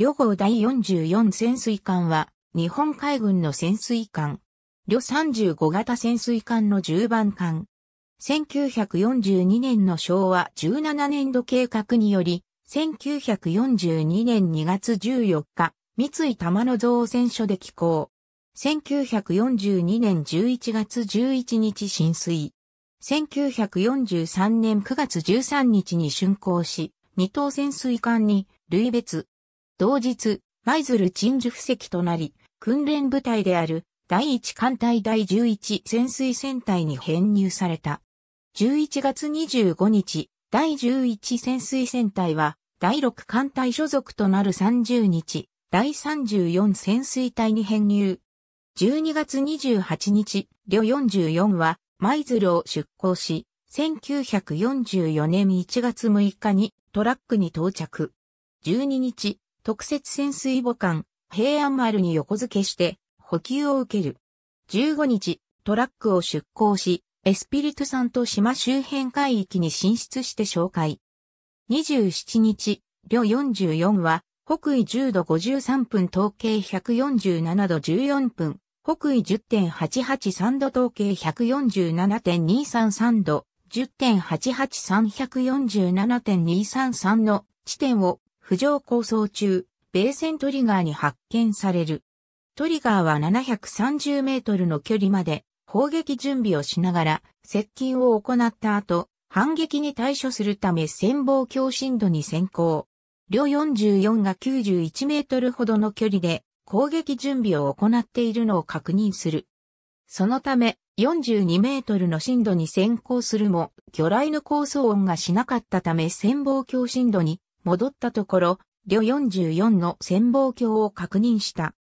旅号第44潜水艦は、日本海軍の潜水艦。旅35型潜水艦の10番艦。1942年の昭和17年度計画により、1942年2月14日、三井玉野造船所で寄港。1942年11月11日浸水。1943年9月13日に竣工し、二等潜水艦に類別同日、舞鶴鎮守布石となり、訓練部隊である第1艦隊第11潜水船隊に編入された。11月25日、第11潜水船隊は、第6艦隊所属となる30日、第34潜水隊に編入。12月28日、旅44は、舞鶴を出港し、1944年1月6日にトラックに到着。12日、特設潜水母艦、平安丸に横付けして、補給を受ける。15日、トラックを出港し、エスピリトさんと島周辺海域に進出して紹介。27日、四44は、北緯10度53分統計147度14分、北緯10.883度統計147.233度、10.88347.233の地点を浮上構想中、米戦トリガーに発見される。トリガーは730メートルの距離まで砲撃準備をしながら接近を行った後、反撃に対処するため潜望鏡深度に先行。両44が91メートルほどの距離で攻撃準備を行っているのを確認する。そのため42メートルの深度に先行するも魚雷の構想音がしなかったため潜望鏡深度に戻ったところ、旅44の潜望鏡を確認した。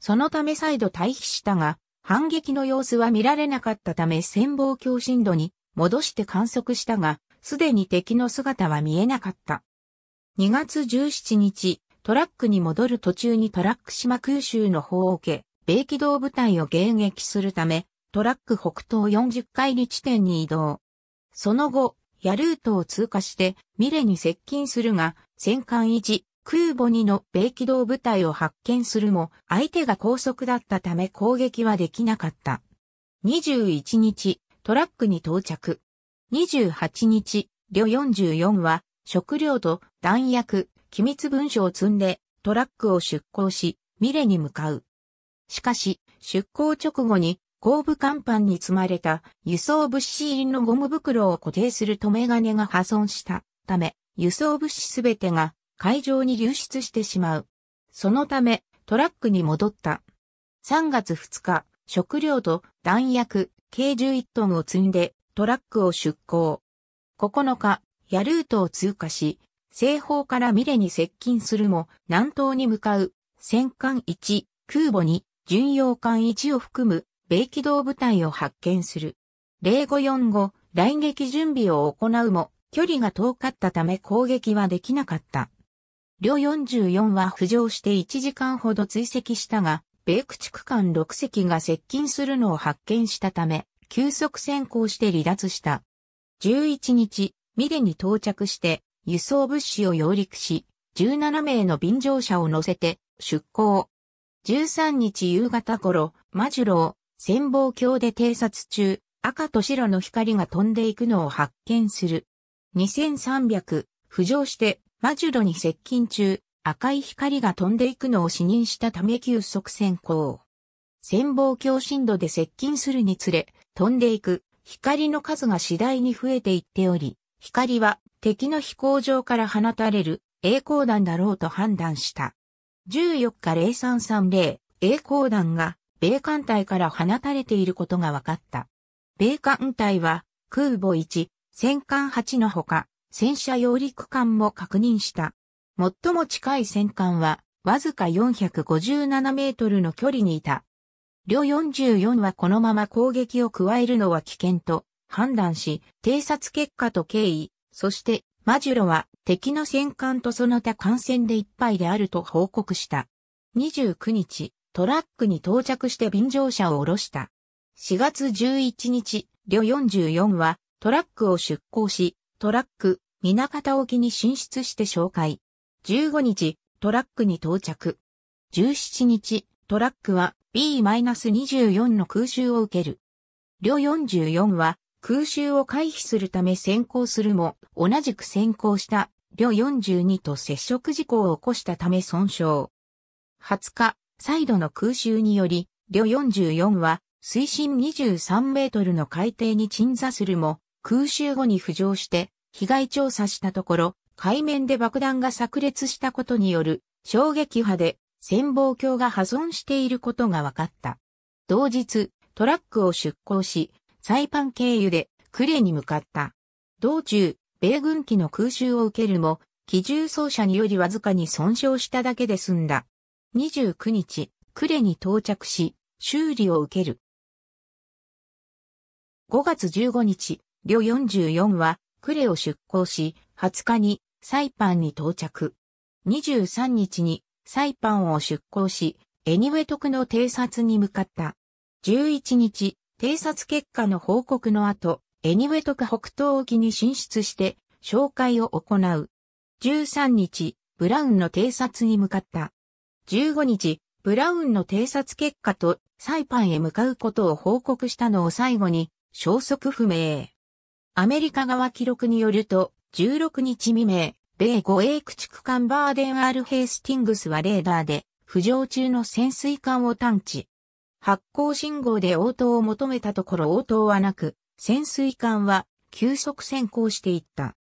そのため再度退避したが、反撃の様子は見られなかったため潜望鏡深度に戻して観測したが、すでに敵の姿は見えなかった。2月17日、トラックに戻る途中にトラック島空襲の砲を受け、米機動部隊を迎撃するため、トラック北東40海里地点に移動。その後、ヤルートを通過して、ミレに接近するが、戦艦1、空母2の米機動部隊を発見するも、相手が高速だったため攻撃はできなかった。21日、トラックに到着。28日、旅44は、食料と弾薬、機密文書を積んで、トラックを出港し、ミレに向かう。しかし、出港直後に、後部甲板に積まれた輸送物資入りのゴム袋を固定する留め金が破損したため、輸送物資すべてが海上に流出してしまう。そのため、トラックに戻った。3月2日、食料と弾薬、計11トンを積んで、トラックを出港。9日、ヤルートを通過し、西方からミレに接近するも、南東に向かう、戦艦1、空母2、巡洋艦1を含む、米機動部隊を発見する。0545、来撃準備を行うも、距離が遠かったため攻撃はできなかった。両44は浮上して1時間ほど追跡したが、米駆逐艦6隻が接近するのを発見したため、急速先行して離脱した。11日、ミレに到着して、輸送物資を揚陸し、17名の便乗車を乗せて出港。13日夕方頃、マジュロー、潜望鏡で偵察中、赤と白の光が飛んでいくのを発見する。2300、浮上して、マジュロに接近中、赤い光が飛んでいくのを視認したため急速先行。潜望鏡深度で接近するにつれ、飛んでいく光の数が次第に増えていっており、光は敵の飛行場から放たれる栄光弾だろうと判断した。14日0330栄光弾が米艦隊から放たれていることが分かった。米艦隊は空母1、戦艦8のほか、戦車揚陸艦も確認した。最も近い戦艦は、わずか457メートルの距離にいた。両44はこのまま攻撃を加えるのは危険と判断し、偵察結果と経緯、そしてマジュロは敵の戦艦とその他艦船でいっぱいであると報告した。29日、トラックに到着して便乗車を下ろした。4月11日、両44はトラックを出港し、トラック、港方沖に進出して紹介。15日、トラックに到着。17日、トラックは B-24 の空襲を受ける。両44は空襲を回避するため先行するも、同じく先行した両42と接触事故を起こしたため損傷。20日、再度の空襲により、両44は水深23メートルの海底に鎮座するも、空襲後に浮上して被害調査したところ、海面で爆弾が炸裂したことによる衝撃波で潜望鏡が破損していることが分かった。同日、トラックを出港し、サイパン経由でクレに向かった。道中、米軍機の空襲を受けるも、機銃奏者によりわずかに損傷しただけで済んだ。29日、クレに到着し、修理を受ける。5月15日、旅44はクレを出港し、20日にサイパンに到着。23日にサイパンを出港し、エニウェトクの偵察に向かった。11日、偵察結果の報告の後、エニウェトク北東沖に進出して、紹介を行う。13日、ブラウンの偵察に向かった。15日、ブラウンの偵察結果とサイパンへ向かうことを報告したのを最後に、消息不明。アメリカ側記録によると、16日未明、米護衛駆逐艦バーデン・アール・ヘイスティングスはレーダーで、浮上中の潜水艦を探知。発光信号で応答を求めたところ応答はなく、潜水艦は急速潜航していった。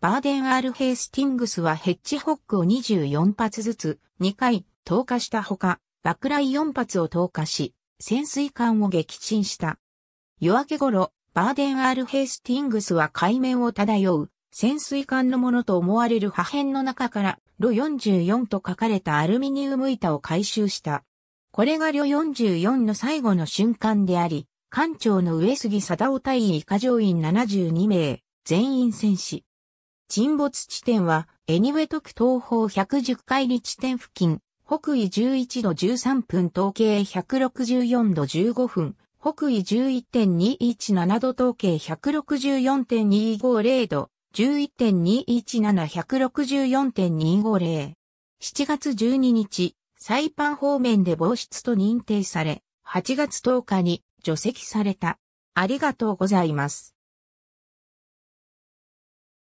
バーデン・アール・ヘイスティングスはヘッジホックを24発ずつ2回投下したほか、爆雷4発を投下し、潜水艦を撃沈した。夜明け頃、バーデン・アール・ヘイスティングスは海面を漂う潜水艦のものと思われる破片の中からロ44と書かれたアルミニウム板を回収した。これがロ44の最後の瞬間であり、艦長の上杉貞夫隊員以下乗員72名、全員戦死。沈没地点は、エニウェト区東方110海里地点付近、北緯11度13分、東経164度15分、北緯11.217度統計164.250度、11.217164.250。7月12日、サイパン方面で防出と認定され、8月10日に除籍された。ありがとうございます。